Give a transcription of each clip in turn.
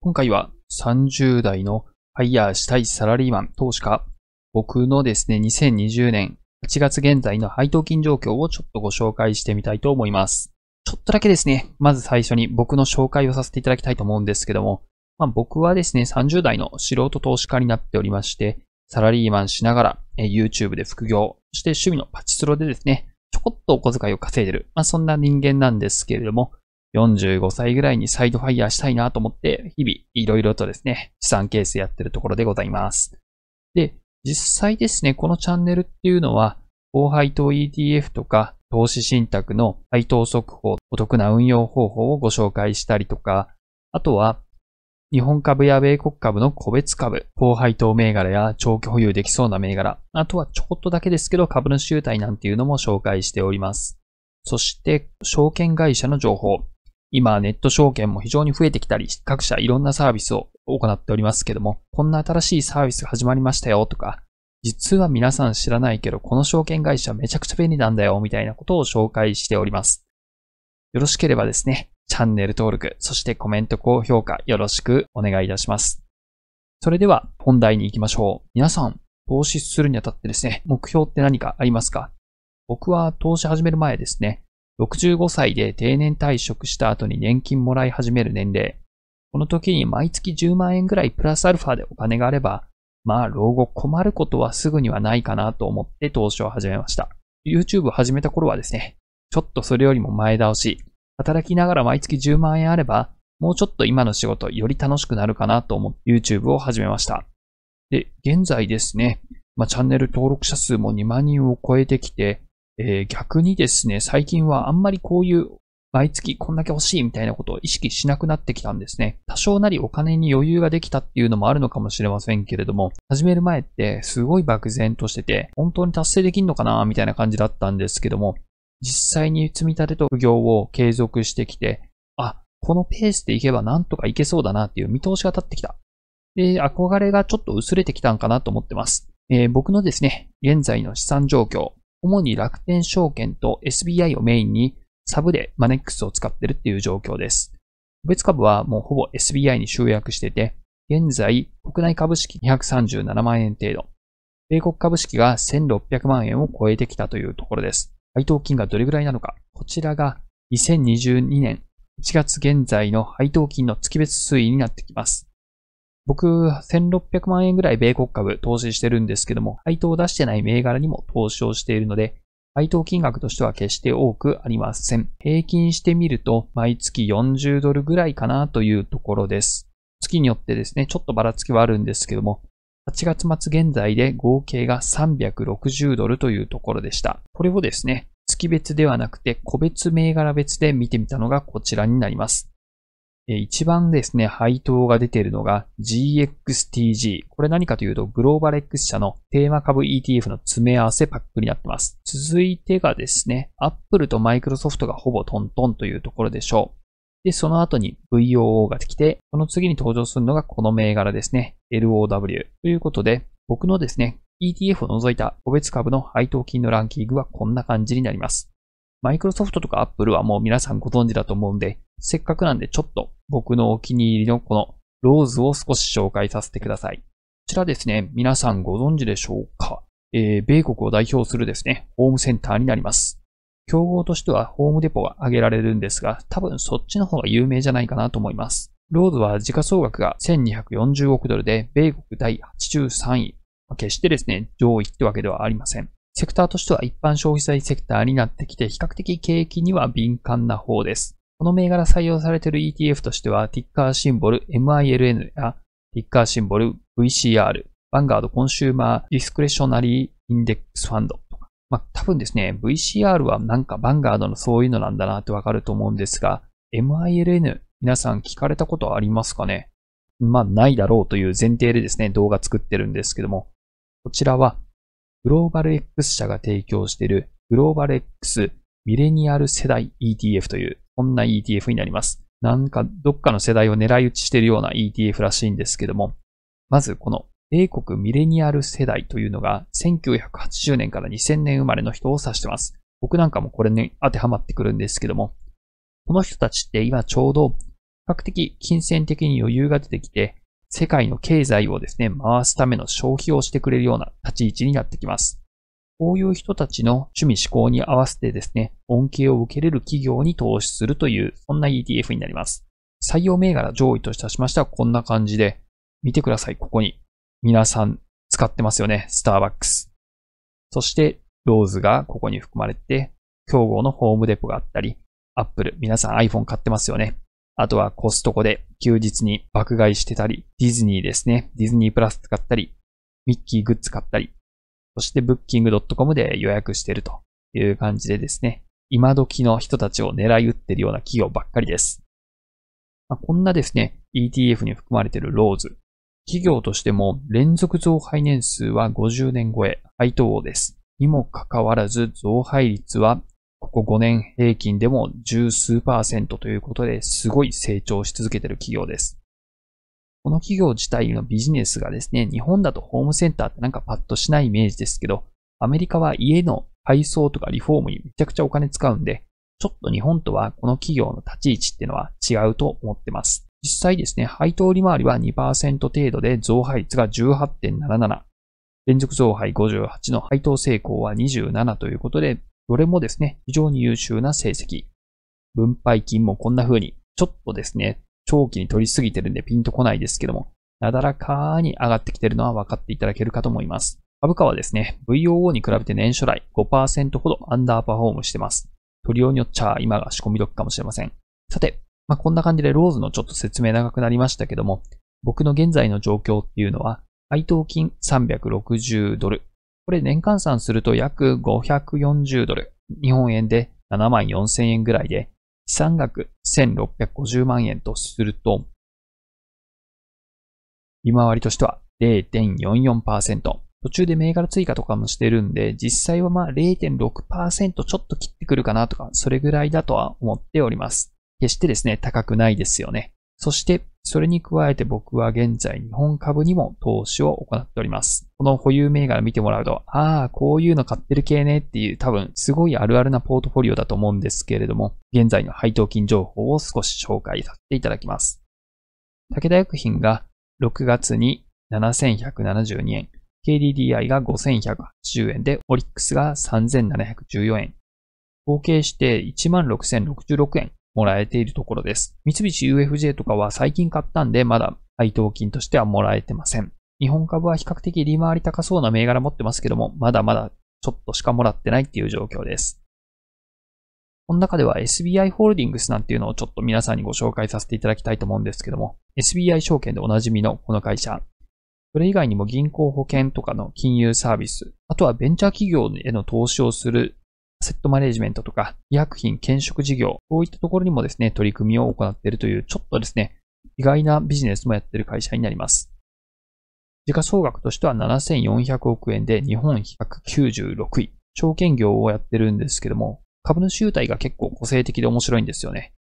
今回は30代のハイヤーしたいサラリーマン投資家、僕のですね、2020年8月現在の配当金状況をちょっとご紹介してみたいと思います。ちょっとだけですね、まず最初に僕の紹介をさせていただきたいと思うんですけども、まあ、僕はですね、30代の素人投資家になっておりまして、サラリーマンしながら、YouTube で副業、そして趣味のパチスロでですね、ちょこっとお小遣いを稼いでる、まあ、そんな人間なんですけれども、45歳ぐらいにサイドファイヤーしたいなと思って、日々いろいろとですね、資産形成やってるところでございます。で、実際ですね、このチャンネルっていうのは、高配当 ETF とか、投資信託の配当速報、お得な運用方法をご紹介したりとか、あとは、日本株や米国株の個別株、高配当銘柄や長期保有できそうな銘柄、あとはちょこっとだけですけど株主優待なんていうのも紹介しております。そして、証券会社の情報、今、ネット証券も非常に増えてきたり、各社いろんなサービスを行っておりますけども、こんな新しいサービス始まりましたよとか、実は皆さん知らないけど、この証券会社めちゃくちゃ便利なんだよ、みたいなことを紹介しております。よろしければですね、チャンネル登録、そしてコメント、高評価、よろしくお願いいたします。それでは、本題に行きましょう。皆さん、投資するにあたってですね、目標って何かありますか僕は投資始める前ですね、65歳で定年退職した後に年金もらい始める年齢。この時に毎月10万円ぐらいプラスアルファでお金があれば、まあ老後困ることはすぐにはないかなと思って投資を始めました。YouTube を始めた頃はですね、ちょっとそれよりも前倒し、働きながら毎月10万円あれば、もうちょっと今の仕事より楽しくなるかなと思って YouTube を始めました。で、現在ですね、まあ、チャンネル登録者数も2万人を超えてきて、えー、逆にですね、最近はあんまりこういう毎月こんだけ欲しいみたいなことを意識しなくなってきたんですね。多少なりお金に余裕ができたっていうのもあるのかもしれませんけれども、始める前ってすごい漠然としてて、本当に達成できんのかなみたいな感じだったんですけども、実際に積み立てと副業を継続してきて、あ、このペースでいけばなんとかいけそうだなっていう見通しが立ってきた。で、憧れがちょっと薄れてきたんかなと思ってます。えー、僕のですね、現在の資産状況、主に楽天証券と SBI をメインにサブでマネックスを使ってるっていう状況です。個別株はもうほぼ SBI に集約してて、現在国内株式237万円程度、米国株式が1600万円を超えてきたというところです。配当金がどれぐらいなのか、こちらが2022年1月現在の配当金の月別推移になってきます。僕、1600万円ぐらい米国株投資してるんですけども、配当を出してない銘柄にも投資をしているので、配当金額としては決して多くありません。平均してみると、毎月40ドルぐらいかなというところです。月によってですね、ちょっとばらつきはあるんですけども、8月末現在で合計が360ドルというところでした。これをですね、月別ではなくて個別銘柄別で見てみたのがこちらになります。一番ですね、配当が出ているのが GXTG。これ何かというと、グローバル X 社のテーマ株 ETF の詰め合わせパックになってます。続いてがですね、Apple と Microsoft がほぼトントンというところでしょう。で、その後に VOO ができて、その次に登場するのがこの銘柄ですね。LOW。ということで、僕のですね、ETF を除いた個別株の配当金のランキングはこんな感じになります。マイクロソフトとかアップルはもう皆さんご存知だと思うんで、せっかくなんでちょっと僕のお気に入りのこのローズを少し紹介させてください。こちらですね、皆さんご存知でしょうかえー、米国を代表するですね、ホームセンターになります。競合としてはホームデポが挙げられるんですが、多分そっちの方が有名じゃないかなと思います。ローズは時価総額が1240億ドルで、米国第83位。決してですね、上位ってわけではありません。セクターとしては一般消費財セクターになってきて、比較的景気には敏感な方です。この銘柄採用されている ETF としては、ティッカーシンボル MILN やティッカーシンボル VCR、バンガードコンシューマーディスクレショナリーインデックスファンドとか。まあ、多分ですね、VCR はなんかバンガードのそういうのなんだなってわかると思うんですが、MILN 皆さん聞かれたことありますかねまあ、ないだろうという前提でですね、動画作ってるんですけども、こちらは、グローバル X 社が提供しているグローバル X ミレニアル世代 ETF というこんな ETF になります。なんかどっかの世代を狙い撃ちしているような ETF らしいんですけども、まずこの米国ミレニアル世代というのが1980年から2000年生まれの人を指してます。僕なんかもこれに当てはまってくるんですけども、この人たちって今ちょうど比較的金銭的に余裕が出てきて、世界の経済をですね、回すための消費をしてくれるような立ち位置になってきます。こういう人たちの趣味思考に合わせてですね、恩恵を受けれる企業に投資するという、そんな ETF になります。採用銘柄上位といたしましてはこんな感じで、見てください、ここに。皆さん使ってますよね、スターバックス。そして、ローズがここに含まれて、競合のホームデポがあったり、アップル、皆さん iPhone 買ってますよね。あとはコストコで休日に爆買いしてたり、ディズニーですね。ディズニープラス使ったり、ミッキーグッズ買ったり、そして booking.com で予約しているという感じでですね、今時の人たちを狙い撃ってるような企業ばっかりです。まあ、こんなですね、ETF に含まれているローズ。企業としても連続増配年数は50年超え、配当王です。にもかかわらず増配率はここ5年平均でも十数パーセントということですごい成長し続けている企業です。この企業自体のビジネスがですね、日本だとホームセンターってなんかパッとしないイメージですけど、アメリカは家の配送とかリフォームにめちゃくちゃお金使うんで、ちょっと日本とはこの企業の立ち位置っていうのは違うと思ってます。実際ですね、配当利回りは2%程度で増配率が18.77。連続増配58の配当成功は27ということで、どれもですね、非常に優秀な成績。分配金もこんな風に、ちょっとですね、長期に取りすぎてるんでピンとこないですけども、なだらかに上がってきてるのは分かっていただけるかと思います。株価はですね、VOO に比べて年初来5%ほどアンダーパフォームしてます。取りようによっちゃ今が仕込み時かもしれません。さて、まあ、こんな感じでローズのちょっと説明長くなりましたけども、僕の現在の状況っていうのは、配当金360ドル。これ年換算すると約540ドル。日本円で7万4000円ぐらいで、資産額1650万円とすると、利回りとしては0.44%。途中で銘柄追加とかもしてるんで、実際はまあ0.6%ちょっと切ってくるかなとか、それぐらいだとは思っております。決してですね、高くないですよね。そして、それに加えて僕は現在日本株にも投資を行っております。この保有銘柄見てもらうと、ああ、こういうの買ってる系ねっていう多分すごいあるあるなポートフォリオだと思うんですけれども、現在の配当金情報を少し紹介させていただきます。武田薬品が6月に7172円、KDDI が5180円で、オリックスが3714円、合計して16,066円もらえているところです。三菱 UFJ とかは最近買ったんで、まだ配当金としてはもらえてません。日本株は比較的利回り高そうな銘柄持ってますけども、まだまだちょっとしかもらってないっていう状況です。この中では SBI ホールディングスなんていうのをちょっと皆さんにご紹介させていただきたいと思うんですけども、SBI 証券でおなじみのこの会社、それ以外にも銀行保険とかの金融サービス、あとはベンチャー企業への投資をするアセットマネジメントとか、医薬品、検食事業、こういったところにもですね、取り組みを行っているという、ちょっとですね、意外なビジネスもやっている会社になります。時価総額としては7400億円で日本196位。証券業をやってるんですけども、株主優待が結構個性的で面白いんですよね。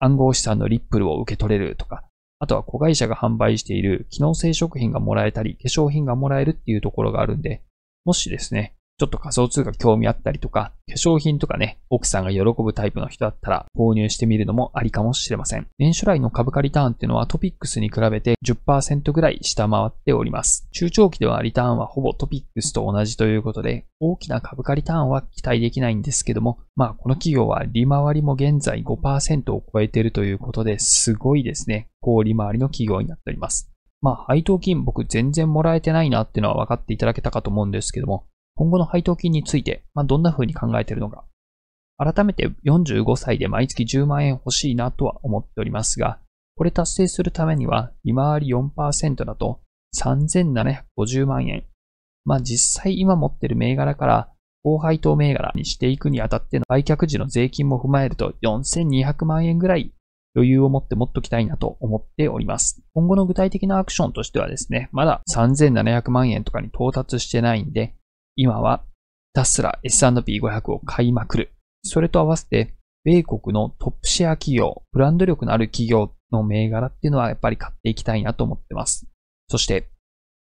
暗号資産のリップルを受け取れるとか、あとは子会社が販売している機能性食品がもらえたり、化粧品がもらえるっていうところがあるんで、もしですね、ちょっと仮想通貨興味あったりとか、化粧品とかね、奥さんが喜ぶタイプの人だったら購入してみるのもありかもしれません。年初来の株価リターンっていうのはトピックスに比べて10%ぐらい下回っております。中長期ではリターンはほぼトピックスと同じということで、大きな株価リターンは期待できないんですけども、まあこの企業は利回りも現在5%を超えているということですごいですね、高利回りの企業になっております。まあ配当金僕全然もらえてないなっていうのは分かっていただけたかと思うんですけども、今後の配当金について、まあ、どんな風に考えているのか。改めて45歳で毎月10万円欲しいなとは思っておりますが、これ達成するためには、利回り4%だと3750万円。まあ実際今持ってる銘柄から高配当銘柄にしていくにあたっての売却時の税金も踏まえると4200万円ぐらい余裕を持って持っときたいなと思っております。今後の具体的なアクションとしてはですね、まだ3700万円とかに到達してないんで、今はひたすら S&P500 を買いまくる。それと合わせて、米国のトップシェア企業、ブランド力のある企業の銘柄っていうのはやっぱり買っていきたいなと思ってます。そして、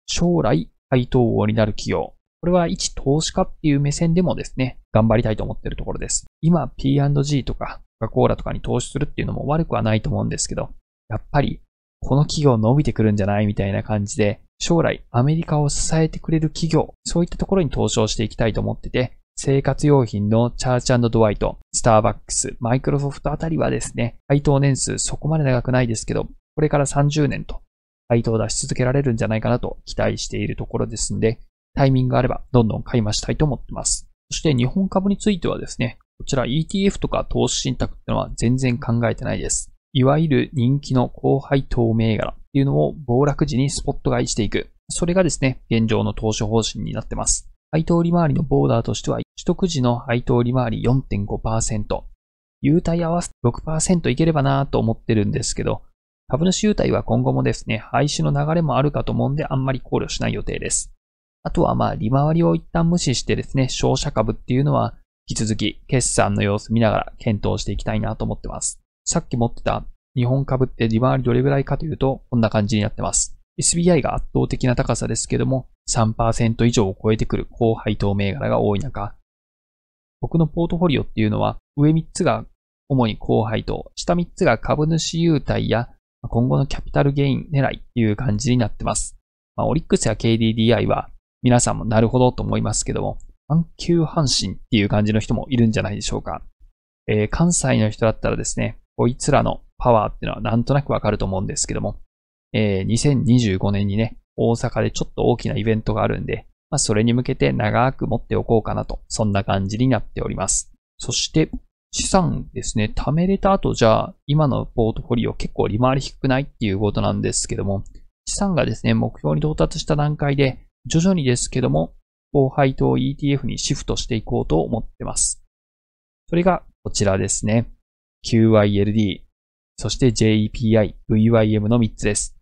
将来配当王になる企業。これは一投資家っていう目線でもですね、頑張りたいと思ってるところです。今、P&G とか、コカ・コーラとかに投資するっていうのも悪くはないと思うんですけど、やっぱり、この企業伸びてくるんじゃないみたいな感じで、将来アメリカを支えてくれる企業、そういったところに投資をしていきたいと思ってて、生活用品のチャーチドワイト、スターバックス、マイクロソフトあたりはですね、配当年数そこまで長くないですけど、これから30年と配当を出し続けられるんじゃないかなと期待しているところですんで、タイミングがあればどんどん買い増したいと思ってます。そして日本株についてはですね、こちら ETF とか投資信託ってのは全然考えてないです。いわゆる人気の高配当銘柄っていうのを暴落時にスポット買いしていく。それがですね、現状の投資方針になってます。配当利回りのボーダーとしては、取得時の配当利回り4.5%、優待合わせて6%いければなと思ってるんですけど、株主優待は今後もですね、廃止の流れもあるかと思うんであんまり考慮しない予定です。あとはまあ、利回りを一旦無視してですね、商社株っていうのは引き続き決算の様子見ながら検討していきたいなと思ってます。さっき持ってた日本株って利回りどれぐらいかというと、こんな感じになってます。SBI が圧倒的な高さですけども、3%以上を超えてくる高配当銘柄が多い中、僕のポートフォリオっていうのは、上3つが主に高配当、下3つが株主優待や今後のキャピタルゲイン狙いっていう感じになってます。まあ、オリックスや KDDI は皆さんもなるほどと思いますけども、阪急阪神っていう感じの人もいるんじゃないでしょうか。えー、関西の人だったらですね、こいつらのパワーっていうのはなんとなくわかると思うんですけども、えー、2025年にね、大阪でちょっと大きなイベントがあるんで、まあ、それに向けて長く持っておこうかなと、そんな感じになっております。そして、資産ですね、貯めれた後じゃあ、今のポートフォリオ結構利回り低くないっていうことなんですけども、資産がですね、目標に到達した段階で、徐々にですけども、高配当 ETF にシフトしていこうと思ってます。それがこちらですね。QYLD、そして JEPI、VYM の3つです。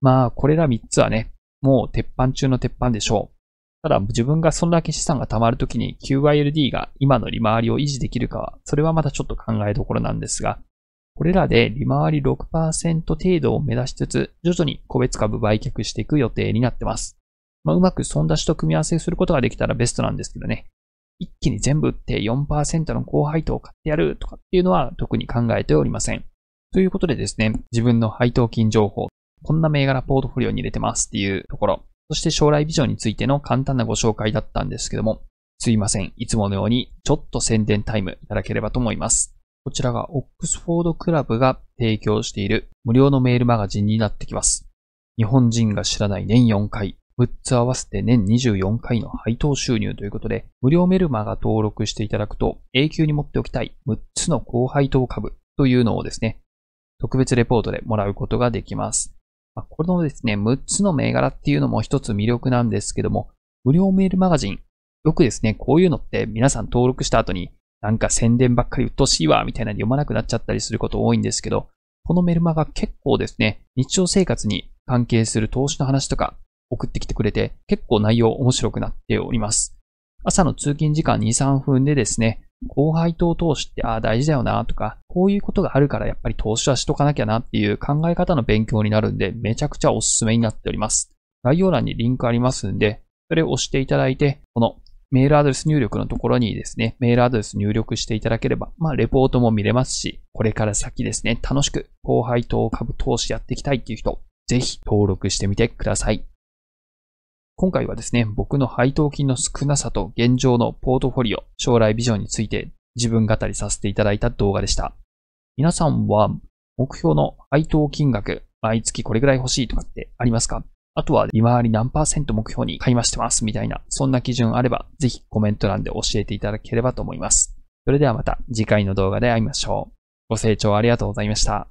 まあ、これら3つはね、もう鉄板中の鉄板でしょう。ただ、自分がそんだけ資産が貯まるときに QYLD が今の利回りを維持できるかは、それはまたちょっと考えどころなんですが、これらで利回り6%程度を目指しつつ、徐々に個別株売却していく予定になってます。まあ、うまく損出しと組み合わせすることができたらベストなんですけどね。一気に全部売って4%の高配当を買ってやるとかっていうのは特に考えておりません。ということでですね、自分の配当金情報、こんな銘柄ポートフォリオに入れてますっていうところ、そして将来ビジョンについての簡単なご紹介だったんですけども、すいません。いつものようにちょっと宣伝タイムいただければと思います。こちらがオックスフォードクラブが提供している無料のメールマガジンになってきます。日本人が知らない年4回6つ合わせて年24回の配当収入ということで、無料メルマが登録していただくと、永久に持っておきたい6つの高配当株というのをですね、特別レポートでもらうことができます。このですね、6つの銘柄っていうのも一つ魅力なんですけども、無料メールマガジン、よくですね、こういうのって皆さん登録した後に、なんか宣伝ばっかり鬱陶しいわ、みたいな読まなくなっちゃったりすること多いんですけど、このメルマが結構ですね、日常生活に関係する投資の話とか、送ってきてくれて、結構内容面白くなっております。朝の通勤時間2、3分でですね、後輩と投資ってああ大事だよなとか、こういうことがあるからやっぱり投資はしとかなきゃなっていう考え方の勉強になるんで、めちゃくちゃおすすめになっております。概要欄にリンクありますんで、それを押していただいて、このメールアドレス入力のところにですね、メールアドレス入力していただければ、まあ、レポートも見れますし、これから先ですね、楽しく後輩と株投資やっていきたいっていう人、ぜひ登録してみてください。今回はですね、僕の配当金の少なさと現状のポートフォリオ、将来ビジョンについて自分語りさせていただいた動画でした。皆さんは目標の配当金額、毎月これぐらい欲しいとかってありますかあとは利回り何パーセント目標に買いましてますみたいな、そんな基準あれば、ぜひコメント欄で教えていただければと思います。それではまた次回の動画で会いましょう。ご清聴ありがとうございました。